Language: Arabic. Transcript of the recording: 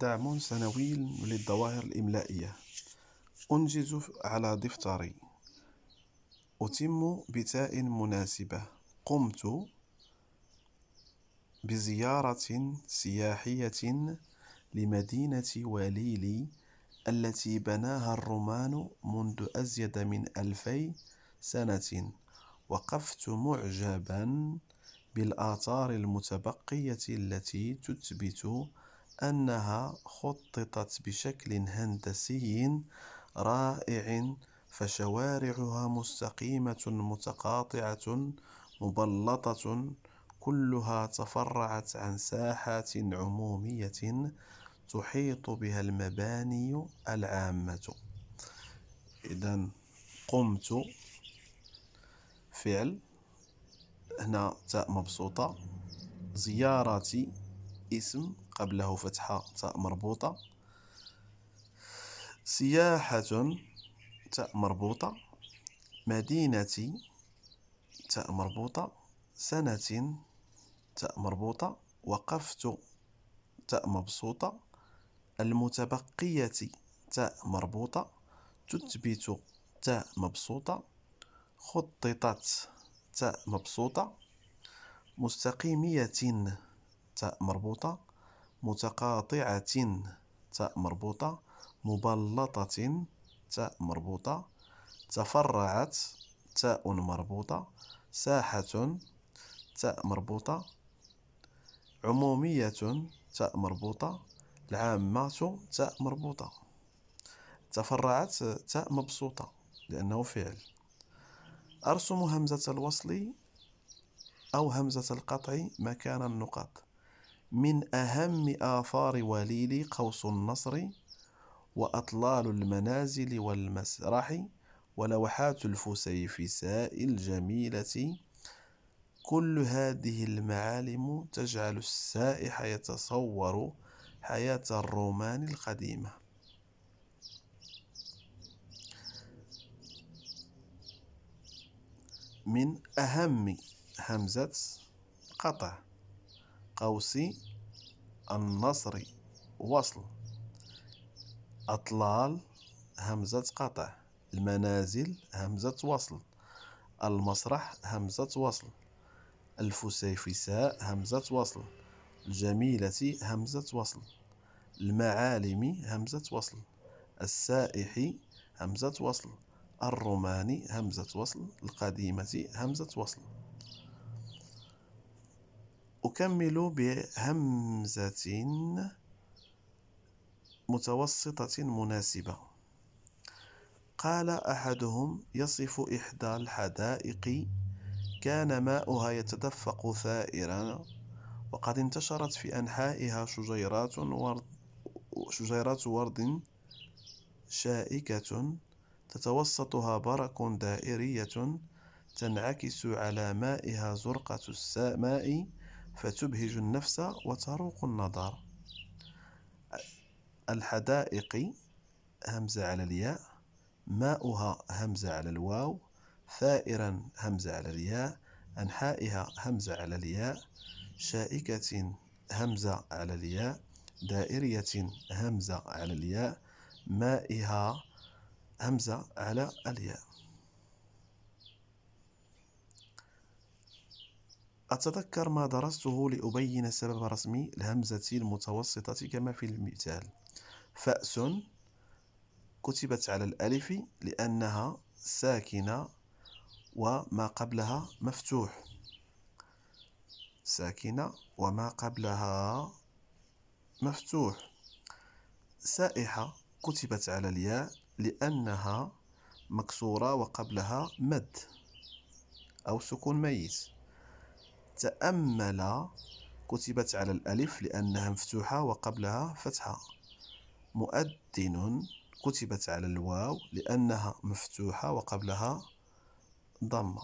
دعم سنوي للظواهر الإملائية أنجز على دفتري أتم بتاء مناسبة قمت بزيارة سياحية لمدينة وليلي التي بناها الرومان منذ أزيد من ألفي سنة وقفت معجبا بالآثار المتبقية التي تثبت أنها خططت بشكل هندسي رائع فشوارعها مستقيمة متقاطعة مبلطة كلها تفرعت عن ساحات عمومية تحيط بها المباني العامة إذا قمت فعل هنا تاء مبسوطة زيارتي اسم قبله فتحة تاء مربوطة سياحة تاء مربوطة مدينة تاء مربوطة سنة تاء مربوطة وقفت تاء مبسوطة المتبقية تاء مربوطة تثبت تاء مبسوطة خططت تاء مبسوطة مستقيمية تاء مربوطة متقاطعة تاء مربوطة مبلطة تاء مربوطة تفرعت تاء مربوطة ساحة تاء مربوطة عمومية تاء مربوطة العامة تاء مربوطة تفرعت تاء مبسوطة لأنه فعل أرسم همزة الوصل أو همزة القطع مكان النقاط من أهم آثار وليلي قوس النصر وأطلال المنازل والمسرح ولوحات الفسيفساء الجميلة كل هذه المعالم تجعل السائح يتصور حياة الرومان القديمة من أهم همزة قطع قوس النصري وصل أطلال همزة قطع المنازل همزة وصل المسرح همزة وصل الفسيفساء همزة وصل الجميلة همزة وصل المعالم همزة وصل السائح همزة وصل الروماني همزة وصل القديمة همزة وصل أكمل بهمزة متوسطة مناسبة قال أحدهم يصف إحدى الحدائق كان ماؤها يتدفق ثائرا وقد انتشرت في أنحائها شجيرات ورد شجيرات ورد شائكة تتوسطها برك دائرية تنعكس على مائها زرقة السماء فتبهج النفس وتروق النظر الحدائق همزة على الياء ماؤها همزة على الواو ثائرا همزة على الياء أنحائها همزة على الياء شائكة همزة على الياء دائرية همزة على الياء مائها همزة على الياء أتذكر ما درسته لأبين سبب رسم الهمزة المتوسطة كما في المثال فأس كتبت على الألف لأنها ساكنة وما قبلها مفتوح ساكنة وما قبلها مفتوح سائحة كتبت على الياء لأنها مكسورة وقبلها مد أو سكون ميت تأمل كتبت على الألف لأنها مفتوحة وقبلها فتحة مؤذن كتبت على الواو لأنها مفتوحة وقبلها ضمة